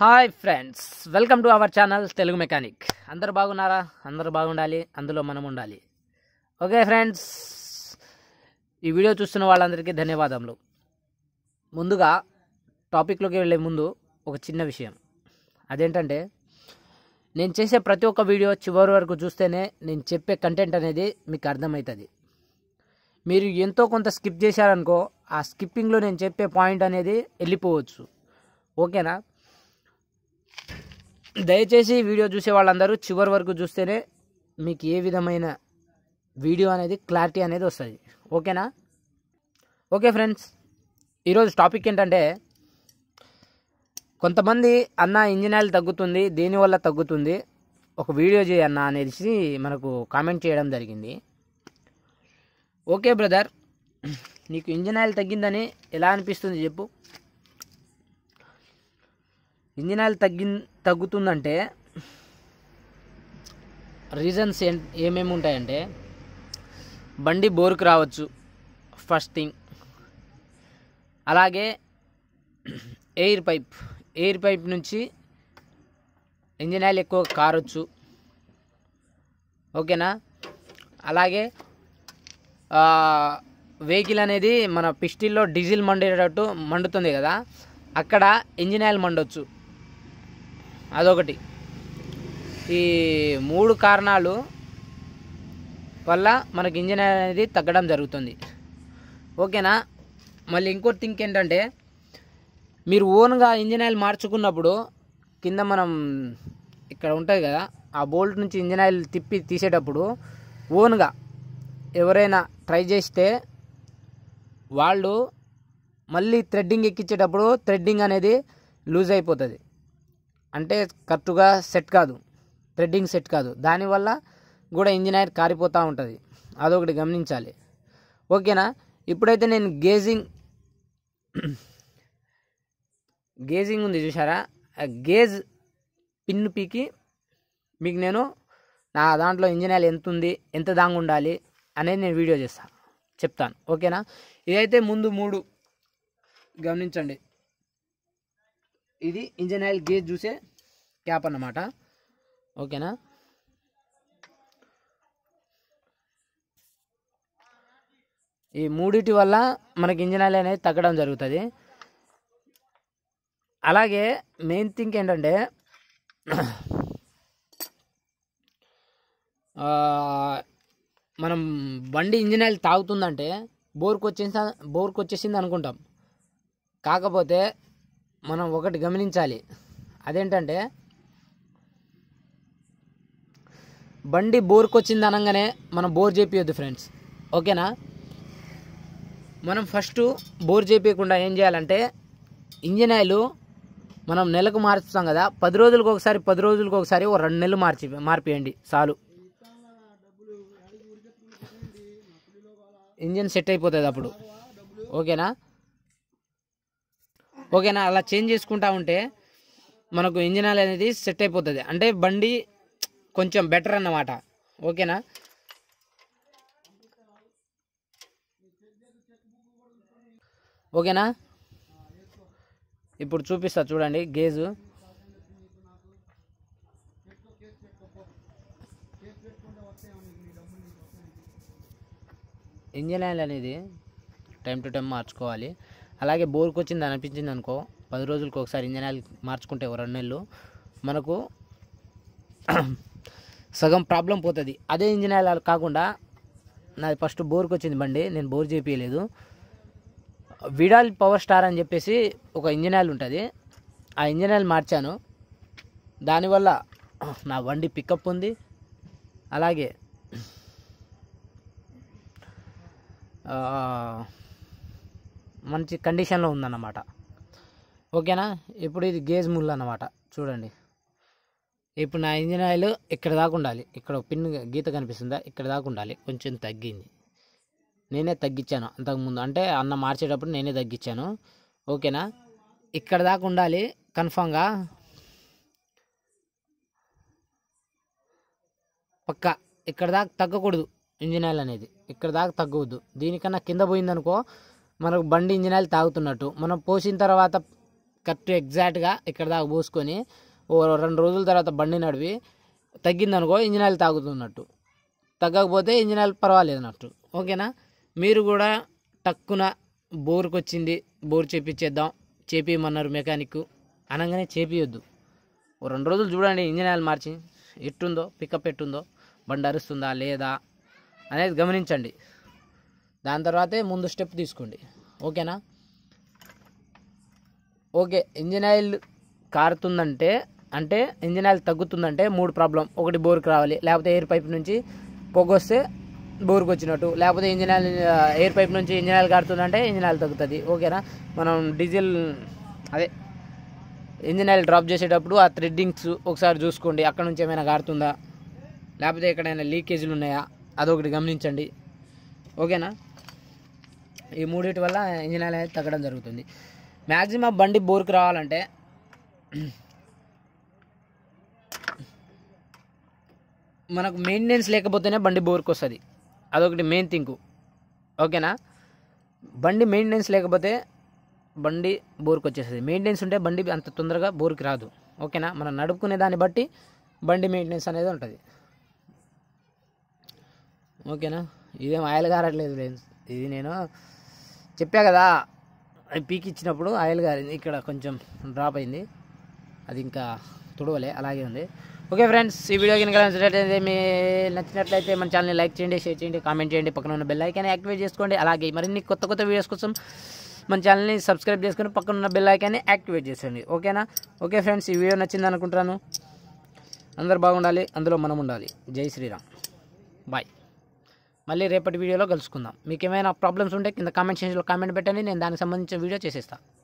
hi friends welcome to our channel Telugu mechanic అందరు బాగున్నారా అందరు బాగుండాలి అందులో మనం ఉండాలి ఓకే ఫ్రెండ్స్ ఈ వీడియో చూస్తున్న వాళ్ళందరికీ ధన్యవాదములు ముందుగా టాపిక్లోకి వెళ్ళే ముందు ఒక చిన్న విషయం అదేంటంటే నేను చేసే ప్రతి ఒక్క వీడియో చివరి వరకు చూస్తేనే నేను చెప్పే కంటెంట్ అనేది మీకు అర్థమవుతుంది మీరు ఎంతో కొంత స్కిప్ చేశారనుకో ఆ స్కిప్పింగ్లో నేను చెప్పే పాయింట్ అనేది వెళ్ళిపోవచ్చు ఓకేనా దయచేసి వీడియో చూసే వాళ్ళందరూ చివరి వరకు చూస్తేనే మీకు ఏ విధమైన వీడియో అనేది క్లారిటీ అనేది వస్తుంది ఓకేనా ఓకే ఫ్రెండ్స్ ఈరోజు టాపిక్ ఏంటంటే కొంతమంది అన్న ఇంజిన్ ఆయిల్ తగ్గుతుంది దేనివల్ల తగ్గుతుంది ఒక వీడియో చేయన్న అనేసి మనకు కామెంట్ చేయడం జరిగింది ఓకే బ్రదర్ నీకు ఇంజిన్ ఆయిల్ తగ్గిందని ఎలా అనిపిస్తుంది చెప్పు ఇంజిన్ ఆయిల్ తగ్గింది తగ్గుతుందంటే రీజన్స్ ఏమేమి ఉంటాయంటే బండి బోరుకు రావచ్చు ఫస్ట్ థింగ్ అలాగే ఎయిర్ పైప్ ఎయిర్ పైప్ నుంచి ఇంజిన్ ఆయిల్ ఎక్కువ కారొచ్చు ఓకేనా అలాగే వెహికల్ అనేది మన పిస్టిల్లో డీజిల్ మండేటట్టు మండుతుంది కదా అక్కడ ఇంజిన్ ఆయిల్ మండొచ్చు అదొకటి ఈ మూడు కారణాలు వల్ల మనకు ఇంజన్ అనేది తగ్గడం జరుగుతుంది ఓకేనా మళ్ళీ ఇంకో థింక్ ఏంటంటే మీరు ఓన్గా ఇంజన్ ఆయిల్ మార్చుకున్నప్పుడు కింద మనం ఇక్కడ ఉంటుంది కదా ఆ బోల్ట్ నుంచి ఇంజన్ ఆయిల్ తిప్పి తీసేటప్పుడు ఓన్గా ఎవరైనా ట్రై చేస్తే వాళ్ళు మళ్ళీ థ్రెడ్డింగ్ ఎక్కించేటప్పుడు థ్రెడ్డింగ్ అనేది లూజ్ అయిపోతుంది అంటే కరెక్ట్గా సెట్ కాదు థ్రెడ్డింగ్ సెట్ కాదు దానివల్ల కూడా ఇంజిన్ ఆయిల్ కారిపోతూ ఉంటుంది అదొకటి గమనించాలి ఓకేనా ఇప్పుడైతే నేను గేజింగ్ గేజింగ్ ఉంది చూసారా గేజ్ పిన్ పీకి మీకు నేను నా దాంట్లో ఇంజన్ ఆయిల్ ఎంత ఉంది ఎంత దాంగా ఉండాలి అనేది నేను వీడియో చేస్తాను చెప్తాను ఓకేనా ఇదైతే ముందు మూడు గమనించండి ఇది ఇంజన్ ఆయిల్ గేజ్ చూసే క్యాప్ అన్నమాట ఓకేనా ఈ మూడిటి వల్ల మనకి ఇంజన్ ఆయిల్ అనేది తగ్గడం జరుగుతుంది అలాగే మెయిన్ థింగ్ ఏంటంటే మనం బండి ఇంజన్ ఆయిల్ తాగుతుందంటే బోర్కి వచ్చేసి బోర్కి వచ్చేసింది అనుకుంటాం కాకపోతే మనం ఒకటి గమనించాలి అదేంటంటే బండి బోర్కి వచ్చింది అనగానే మనం బోర్ చేపియొద్దు ఫ్రెండ్స్ ఓకేనా మనం ఫస్ట్ బోర్ చేపించకుండా ఏం చేయాలంటే ఇంజిన్ ఆయిల్ మనం నెలకు మార్చుతాం కదా పది రోజులకు ఒకసారి పది రోజులకు ఒకసారి ఓ రెండు నెలలు మార్చి మార్పియండి చాలు ఇంజిన్ సెట్ అయిపోతుంది అప్పుడు ఓకేనా ఓకేనా అలా చేంజ్ చేసుకుంటా ఉంటే మనకు ఇంజిన్ ఆయిల్ అనేది సెట్ అయిపోతుంది అంటే బండి కొంచెం బెటర్ అన్నమాట ఓకేనా ఓకేనా ఇప్పుడు చూపిస్తా చూడండి గేజు ఇంజిన్ ఆయిల్ అనేది టైం టు టైం మార్చుకోవాలి అలాగే బోర్కి వచ్చింది అనిపించింది అనుకో పది రోజులకు ఒకసారి ఇంజన్ ఆయిల్ మార్చుకుంటే రెండు నెలలు మనకు సగం ప్రాబ్లం పోతుంది అదే ఇంజన్ ఆయిల్ కాకుండా నాది ఫస్ట్ బోర్కి వచ్చింది బండి నేను బోర్ చేపించలేదు విడాల్ పవర్ స్టార్ అని చెప్పేసి ఒక ఇంజన్ ఆయిల్ ఉంటుంది ఆ ఇంజన్ ఆయిల్ మార్చాను దానివల్ల నా వండి పికప్ ఉంది అలాగే మంచి కండిషన్లో ఉందన్నమాట ఓకేనా ఇప్పుడు ఇది గేజ్ ముళ్ళు అన్నమాట చూడండి ఇప్పుడు నా ఇంజిన్ ఆయిల్ ఇక్కడ దాకా ఉండాలి ఇక్కడ పిన్ గీత కనిపిస్తుందా ఇక్కడ దాకా ఉండాలి కొంచెం తగ్గింది నేనే తగ్గించాను అంతకుముందు అంటే అన్న మార్చేటప్పుడు నేనే తగ్గించాను ఓకేనా ఇక్కడ దాకా ఉండాలి కన్ఫామ్గా పక్క ఇక్కడ దాకా తగ్గకూడదు ఇంజిన్ ఆయిల్ అనేది ఇక్కడ దాకా తగ్గవద్దు దీనికన్నా కింద పోయిందనుకో మనకు బండి ఇంజన్ ఆయిల్ తాగుతున్నట్టు మనం పోసిన తర్వాత కరెక్ట్ ఎగ్జాక్ట్గా ఇక్కడ దాకా పోసుకొని ఓ రెండు రోజుల తర్వాత బండి నడివి తగ్గిందనుకో ఇంజిన్ ఆయిల్ తాగుతున్నట్టు తగ్గకపోతే ఇంజిన్ ఆయిల్ పర్వాలేదు అన్నట్టు ఓకేనా మీరు కూడా టక్కున బోర్కి వచ్చింది బోర్ చేపించేద్దాం చేపియమన్నారు మెకానిక్ అనగానే చేపియొద్దు ఓ రెండు రోజులు చూడండి ఇంజన్ ఆయిల్ మార్చి ఎట్టుందో పికప్ ఎట్టుందో బండి అరుస్తుందా లేదా అనేది గమనించండి దాని తర్వాతే ముందు స్టెప్ తీసుకోండి ఓకేనా ఓకే ఇంజిన్ ఆయిల్ కారుతుందంటే అంటే ఇంజిన్ ఆయిల్ తగ్గుతుందంటే మూడు ప్రాబ్లం ఒకటి బోర్కి రావాలి లేకపోతే ఎయిర్ పైప్ నుంచి పొగొస్తే బోర్కి వచ్చినట్టు లేకపోతే ఇంజిన్ ఆయిల్ ఎయిర్ పైప్ నుంచి ఇంజిన్ ఆయిల్ కారుతుందంటే ఇంజిన్ ఆయిల్ తగ్గుతుంది ఓకేనా మనం డీజిల్ అదే ఇంజిన్ ఆయిల్ డ్రాప్ చేసేటప్పుడు ఆ థ్రెడ్డింగ్స్ ఒకసారి చూసుకోండి అక్కడ నుంచి ఏమైనా కారుతుందా లేకపోతే ఎక్కడైనా లీకేజీలు ఉన్నాయా అదొకటి గమనించండి ఓకేనా ఈ మూడింటి వల్ల ఇంజనీర్ ఆయిల్ అనేది తగ్గడం జరుగుతుంది మ్యాక్సిమం బండి బోర్కి రావాలంటే మనకు మెయింటెనెన్స్ లేకపోతేనే బండి బోర్కు వస్తుంది అదొకటి మెయిన్ థింకు ఓకేనా బండి మెయింటెనెన్స్ లేకపోతే బండి బోర్కు వచ్చేస్తుంది మెయింటెనెన్స్ ఉంటే బండి అంత తొందరగా బోర్కి రాదు ఓకేనా మనం నడుపుకునే దాన్ని బట్టి బండి మెయింటెనెన్స్ అనేది ఉంటుంది ఓకేనా ఇదేం ఆయిల్ కారట్లేదు లేదు ఇది నేను చెప్పా కదా పీక్ ఇచ్చినప్పుడు ఆయిల్ గారింది ఇక్కడ కొంచెం డ్రాప్ అయింది అది ఇంకా తుడవలే అలాగే ఉంది ఓకే ఫ్రెండ్స్ ఈ వీడియో కనుక నచ్చినట్లయితే మీ నచ్చినట్లయితే మన ఛానల్ని లైక్ చేయండి షేర్ చేయండి కామెంట్ చేయండి పక్కన ఉన్న బెల్ ఐకాన్ని యాక్టివేట్ చేసుకోండి అలాగే మరిన్ని కొత్త కొత్త వీడియోస్ కోసం మన ఛానల్ని సబ్స్క్రైబ్ చేసుకుని పక్కన ఉన్న బెల్ ఐకాన్ని యాక్టివేట్ చేసేయండి ఓకేనా ఓకే ఫ్రెండ్స్ ఈ వీడియో నచ్చింది అనుకుంటున్నాను అందరు బాగుండాలి అందులో మనం ఉండాలి జై శ్రీరామ్ బాయ్ మళ్ళీ రేపటి వీడియోలో కలుసుకుందాం మీకు ఏమైనా ప్రాబ్లమ్స్ ఉంటే కింద కామెంట్ సెక్షన్లో కామెంట్ పెట్టండి నేను దానికి సంబంధించిన వీడియో చేసేస్తాను